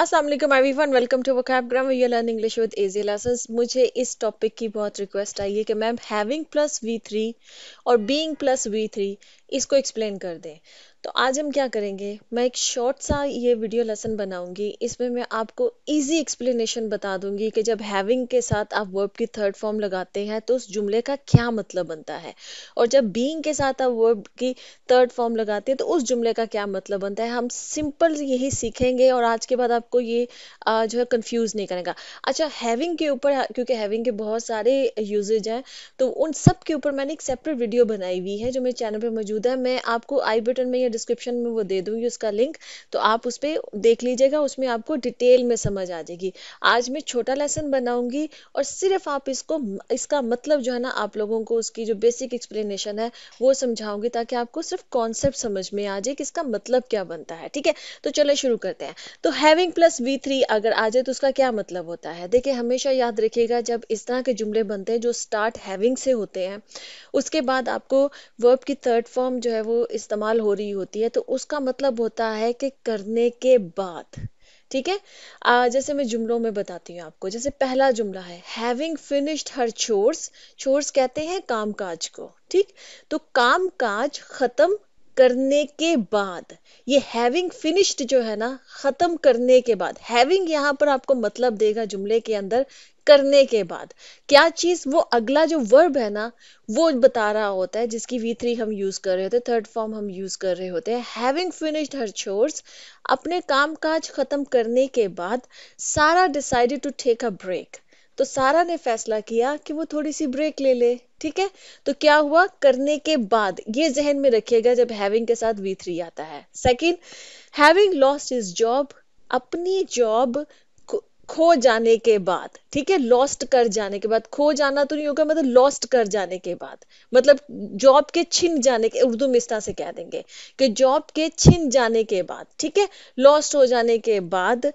Aslam everyone welcome to Vocabgram you learn English with easy lessons मुझे इस topic की बहुत request आई है कि ma'am having plus V three और बीइंग प्लस वी थ्री इसको एक्सप्लेन कर दें तो आज हम क्या करेंगे मैं एक शॉर्ट सा ये वीडियो लेसन बनाऊंगी इसमें मैं आपको इजी एक्सप्लेनेशन बता दूंगी कि जब हैविंग के साथ आप वर्ब की थर्ड फॉर्म लगाते हैं तो उस जुमले का क्या मतलब बनता है और जब बीइंग के साथ आप वर्ब की थर्ड फॉर्म लगाते हैं तो उस जुमले का क्या मतलब बनता है हम सिंपल यही सीखेंगे और आज के बाद आपको ये जो है कन्फ्यूज़ नहीं करेगा अच्छा हैविंग के ऊपर क्योंकि हैविंग के बहुत सारे यूजेज हैं तो उन सब के ऊपर मैंने एक सेपरेट वीडियो बनाई हुई है जो मेरे चैनल पर मौजूद है मैं आपको आई बटन में या डिस्क्रिप्शन में वो दे दूंगी उसका लिंक तो आप उस पर देख लीजिएगा उसमें आपको डिटेल में समझ आ जाएगी आज मैं छोटा लेसन बनाऊंगी और सिर्फ आप इसको इसका मतलब जो है ना आप लोगों को उसकी जो बेसिक एक्सप्लेनेशन है वो समझाऊंगी ताकि आपको सिर्फ कॉन्सेप्ट समझ में आ जाए कि इसका मतलब क्या बनता है ठीक है तो चलो शुरू करते हैं तो हैविंग प्लस वी थ्री अगर आ जाए तो उसका क्या मतलब होता है देखिए हमेशा याद रखिएगा जब इस तरह के जुमले बनते हैं जो स्टार्ट हैविंग से होते हैं उसके बाद आपको वर्ब की थर्ड फॉर्म जो है वो इस्तेमाल हो रही होती होती है तो उसका मतलब होता है कि करने के बाद ठीक है आ, जैसे मैं जुमलों में बताती हूँ आपको जैसे पहला जुमला है having finished her chores chores कहते हैं काज को ठीक तो काम काज खत्म करने के बाद ये हैविंग फिनिश्ड जो है ना खत्म करने के बाद हैविंग यहाँ पर आपको मतलब देगा जुमले के अंदर करने के बाद क्या चीज वो अगला जो वर्ब है ना वो बता रहा होता है जिसकी वी थ्री हम यूज कर रहे होते हैं थर्ड फॉर्म हम यूज कर रहे होते हैं हैविंग फिनिश्ड हर चोर्स अपने काम काज खत्म करने के बाद Sara decided to take a break तो सारा ने फैसला किया कि वो थोड़ी सी ब्रेक ले ले ठीक है तो क्या हुआ करने के बाद ये जहन में रखिएगा जब हैविंग के साथ वी थ्री आता है second having lost his job अपनी जॉब खो जाने के बाद ठीक है लॉस्ट कर जाने के बाद खो जाना तो नहीं होगा मतलब लॉस्ट कर जाने के बाद मतलब जॉब के छिन जाने के उर्दू में से कह देंगे कि जॉब के छिन जाने के बाद ठीक है लॉस्ट हो जाने के बाद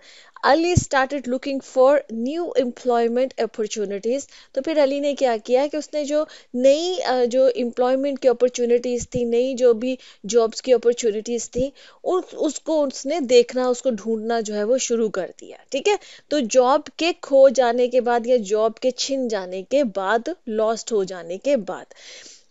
Ali started looking for new employment opportunities तो फिर अली ने क्या किया कि उसने जो नई जो एम्प्लॉयमेंट की अपॉर्चुनिटीज़ थी नई जो भी जॉब्स की अपॉर्चुनिटीज़ थी उन उसको उसने देखना उसको ढूंढना जो है वो शुरू कर दिया ठीक है तो जॉब के खो जाने के बाद या जॉब के छिन जाने के बाद लॉस्ट हो जाने के बाद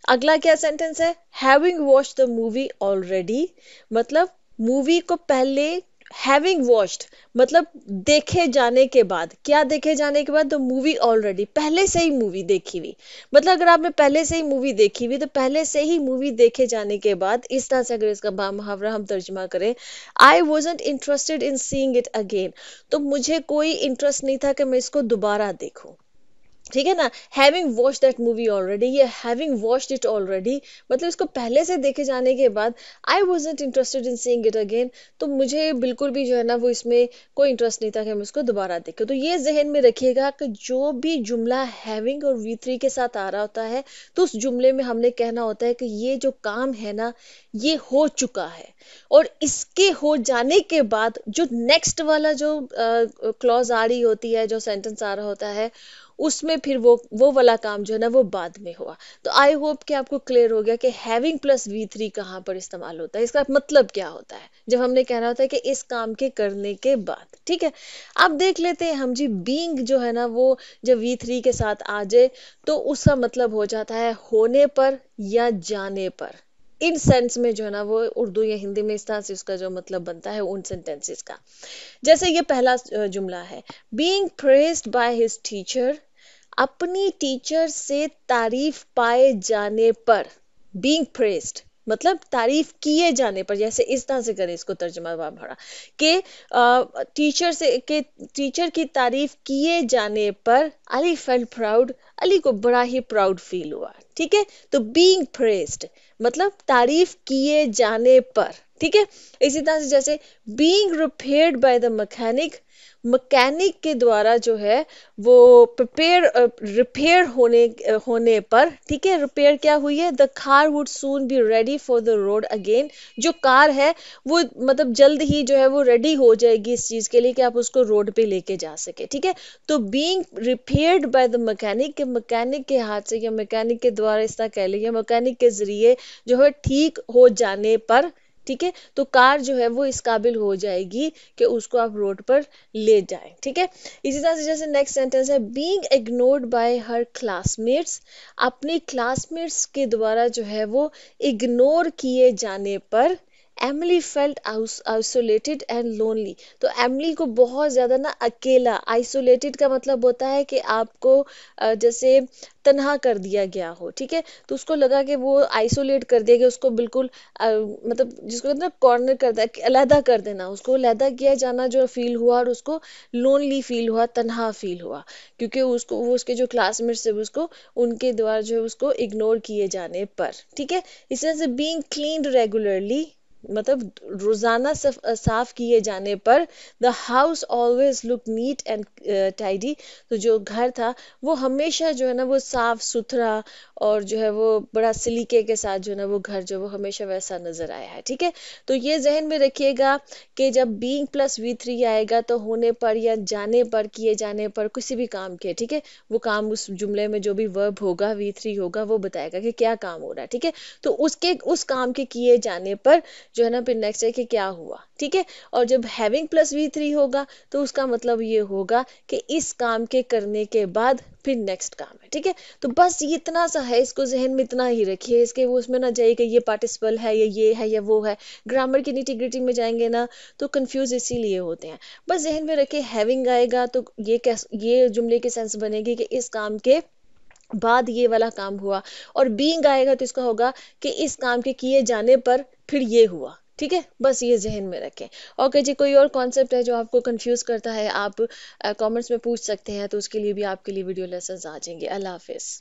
अगला क्या सेंटेंस है having watch the movie already मतलब मूवी को पहले हैविंग वॉच्ड मतलब देखे जाने के बाद क्या देखे जाने के बाद द मूवी ऑलरेडी पहले से ही मूवी देखी हुई मतलब अगर आपने पहले से ही मूवी देखी हुई तो पहले से ही मूवी देखे जाने के बाद इस तरह से अगर इसका मुहावरा हम तर्जमा करें I wasn't interested in seeing it again तो मुझे कोई इंटरेस्ट नहीं था कि मैं इसको दोबारा देखूँ ठीक है ना having watch that movie already ये हैविंग वॉच इट ऑलरेडी मतलब इसको पहले से देखे जाने के बाद I was not interested in seeing it again तो मुझे बिल्कुल भी जो है ना वो इसमें कोई इंटरेस्ट नहीं था कि हम इसको दोबारा देखें तो ये जहन में रखिएगा कि जो भी जुमला हैविंग और वी थ्री के साथ आ रहा होता है तो उस जुमले में हमने कहना होता है कि ये जो काम है ना ये हो चुका है और इसके हो जाने के बाद जो नेक्स्ट वाला जो क्लॉज uh, आ रही होती है जो सेंटेंस आ रहा होता है उसमें फिर वो वो वाला काम जो है ना वो बाद में हुआ तो आई होप कि आपको क्लियर हो गया कि हैविंग प्लस वी थ्री कहाँ पर इस्तेमाल होता है इसका मतलब क्या होता है जब हमने कहना होता है कि इस काम के करने के बाद ठीक है अब देख लेते हैं हम जी बींग जो है ना वो जब वी थ्री के साथ आ जाए तो उसका मतलब हो जाता है होने पर या जाने पर इन सेंस में जो है ना वो उर्दू या हिंदी में इस तरह से उसका जो मतलब बनता है उन सेंटेंसेस का जैसे ये पहला जुमला है being praised by his teacher अपनी टीचर से तारीफ पाए जाने पर बींग प्रेस्ड मतलब तारीफ किए जाने पर जैसे इस तरह से करें इसको तर्जमा भरा कि टीचर से के टीचर की तारीफ किए जाने पर अली फेल प्राउड अली को बड़ा ही प्राउड फील हुआ ठीक है तो बींग प्रेस्ड मतलब तारीफ किए जाने पर ठीक है इसी तरह से जैसे being repaired by the mechanic mechanic के द्वारा जो है वो प्रिपेयर रिपेयर होने होने पर ठीक है रिपेयर क्या हुई है the car would soon be ready for the road again जो कार है वो मतलब जल्द ही जो है वो रेडी हो जाएगी इस चीज़ के लिए कि आप उसको रोड पे लेके जा सके ठीक है तो being repaired by the mechanic के मैकेनिक के हाथ से या मैकेनिक के द्वारा इस तरह कह लेंगे मैकेनिक के जरिए जो है ठीक हो जाने पर ठीक है तो कार जो है वो इस काबिल हो जाएगी कि उसको आप रोड पर ले जाएं ठीक है इसी तरह से जैसे नेक्स्ट सेंटेंस है being ignored by her classmates अपने क्लासमेट्स के द्वारा जो है वो इग्नोर किए जाने पर Emily felt isolated and lonely तो एमली को बहुत ज़्यादा ना अकेला आइसोलेटेड का मतलब होता है कि आपको जैसे तनहा कर दिया गया हो ठीक है तो उसको लगा कि वो आइसोलेट कर दिया गया उसको बिल्कुल मतलब जिसको कहते ना कॉर्नर कर दिया अलहदा कर देना उसको अलहदा किया जाना जो फील हुआ और उसको लोनली फील हुआ तनहा फील हुआ क्योंकि उसको वो उसके जो क्लासमेट्स थे उसको उनके द्वारा जो है उसको इग्नोर किए जाने पर ठीक है इस तरह से बींग क्लीन रेगुलरली मतलब रोज़ाना साफ किए जाने पर the house always look neat and tidy तो जो घर था वो हमेशा जो है ना वो साफ सुथरा और जो है वो बड़ा सलीके के साथ जो है ना वो घर जो वो हमेशा वैसा नज़र आया है ठीक है तो ये जहन में रखिएगा कि जब बींग प्लस वी थ्री आएगा तो होने पर या जाने पर किए जाने पर किसी भी काम के ठीक है वो काम उस जुमले में जो भी वर्ब होगा वी थ्री होगा वो बताएगा कि क्या काम हो रहा है ठीक है तो उसके उस काम के किए जाने पर जो है ना फिर नेक्स्ट है कि क्या हुआ ठीक है और जब हैविंग प्लस वी थ्री होगा तो उसका मतलब ये होगा कि इस काम के करने के बाद फिर नेक्स्ट काम है ठीक है तो बस ये इतना सा है इसको जहन में इतना ही रखिए इसके वो उसमें ना जाइए कि ये पार्टिसिपल है या ये है या वो है ग्रामर की नीति में जाएंगे ना तो कन्फ्यूज इसीलिए होते हैं बस जहन में रखिए हैविंग आएगा तो ये कैस ये जुमले की सेंस बनेगी कि इस काम के बाद ये वाला काम हुआ और बींग आएगा तो इसका होगा कि इस काम के किए जाने पर फिर ये हुआ ठीक है बस ये जहन में रखें ओके जी कोई और कॉन्सेप्ट है जो आपको कंफ्यूज करता है आप कमेंट्स में पूछ सकते हैं तो उसके लिए भी आपके लिए वीडियो लेसन आ जाएंगे अल्लाह हाफिज़